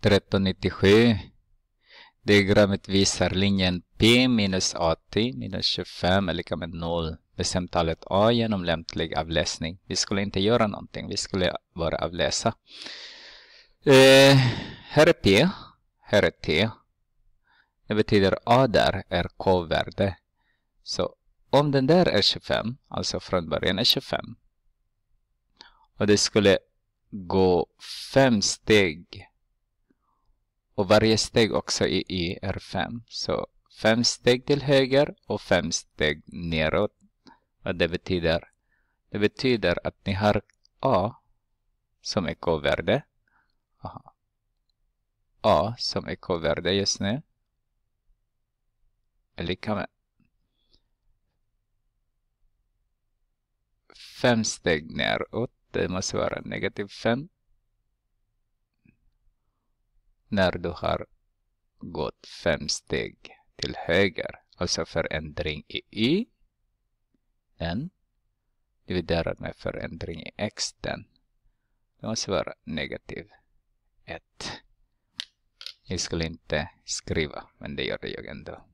1397. Diagrammet visar linjen P minus AT minus 25 är lika med 0. Bestämt talet A genom lämplig avläsning. Vi skulle inte göra någonting, vi skulle bara avläsa. Eh, här är P, här är T. Det betyder A där är K-värde. Så om den där är 25, alltså från början är 25. Och det skulle gå fem steg och varje steg också är, i är 5 Så fem steg till höger och fem steg neråt. Vad det betyder? Det betyder att ni har A som är k-värde. A som är k-värde just nu är lika med fem steg neråt. Det måste vara negativ fem när du har gått fem steg till höger. Alltså förändring i y, n, dividerat med förändring i x, den. Det måste vara negativ 1. Jag skulle inte skriva, men det gör jag ändå.